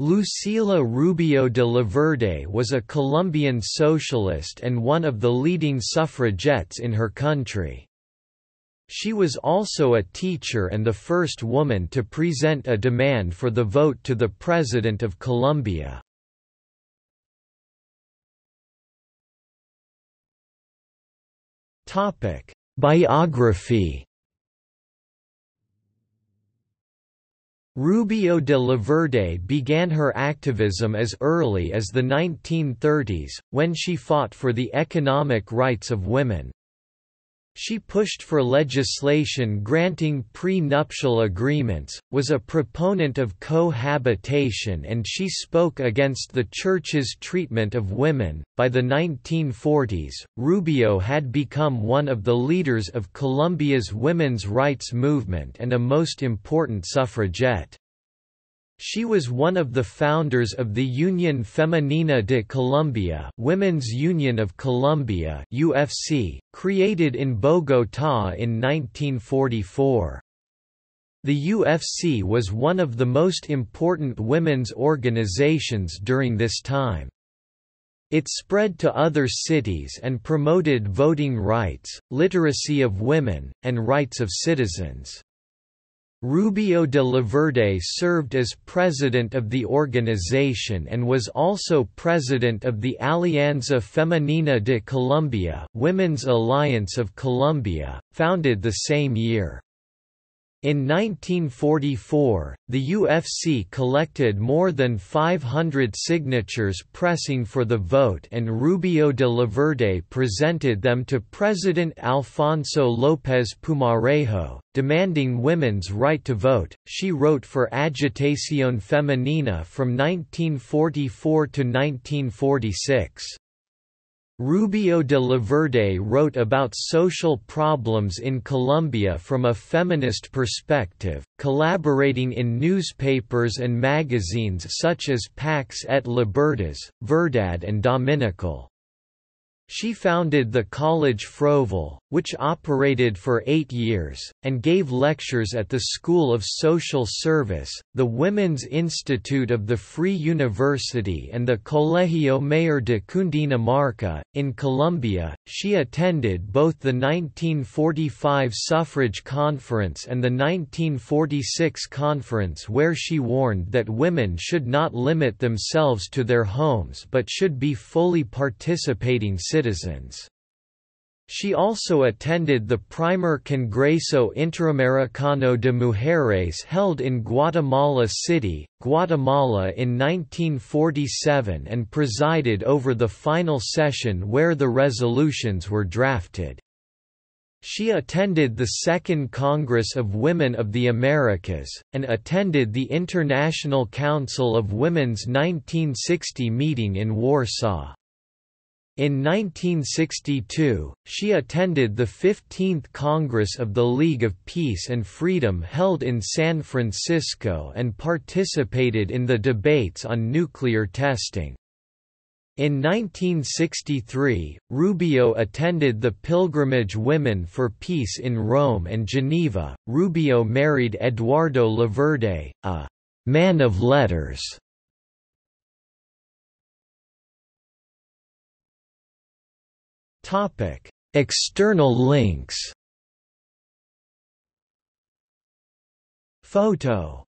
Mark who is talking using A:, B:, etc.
A: Lucila Rubio de Laverde was a Colombian socialist and one of the leading suffragettes in her country. She was also a teacher and the first woman to present a demand for the vote to the President of Colombia.
B: Biography
A: Rubio de la Verde began her activism as early as the 1930s, when she fought for the economic rights of women. She pushed for legislation granting prenuptial agreements, was a proponent of cohabitation, and she spoke against the Church's treatment of women. By the 1940s, Rubio had become one of the leaders of Colombia's women's rights movement and a most important suffragette. She was one of the founders of the Union Feminina de Colombia Women's Union of Colombia UFC, created in Bogotá in 1944. The UFC was one of the most important women's organizations during this time. It spread to other cities and promoted voting rights, literacy of women, and rights of citizens. Rubio de la Verde served as president of the organization and was also president of the Alianza Femenina de Colombia Women's Alliance of Colombia, founded the same year. In 1944, the UFC collected more than 500 signatures pressing for the vote and Rubio de la Verde presented them to President Alfonso López Pumarejo, demanding women's right to vote. She wrote for Agitación Femenina from 1944 to 1946. Rubio de la Verde wrote about social problems in Colombia from a feminist perspective, collaborating in newspapers and magazines such as Pax et Libertas, Verdad and Dominical. She founded the College Frovel which operated for eight years, and gave lectures at the School of Social Service, the Women's Institute of the Free University and the Colegio Mayor de Cundinamarca. In Colombia, she attended both the 1945 suffrage conference and the 1946 conference where she warned that women should not limit themselves to their homes but should be fully participating citizens. She also attended the Primer Congreso Interamericano de Mujeres held in Guatemala City, Guatemala in 1947 and presided over the final session where the resolutions were drafted. She attended the Second Congress of Women of the Americas, and attended the International Council of Women's 1960 meeting in Warsaw. In 1962, she attended the 15th Congress of the League of Peace and Freedom held in San Francisco and participated in the debates on nuclear testing. In 1963, Rubio attended the pilgrimage Women for Peace in Rome and Geneva. Rubio married Eduardo Laverde, a man of
B: letters Topic: External links. Photo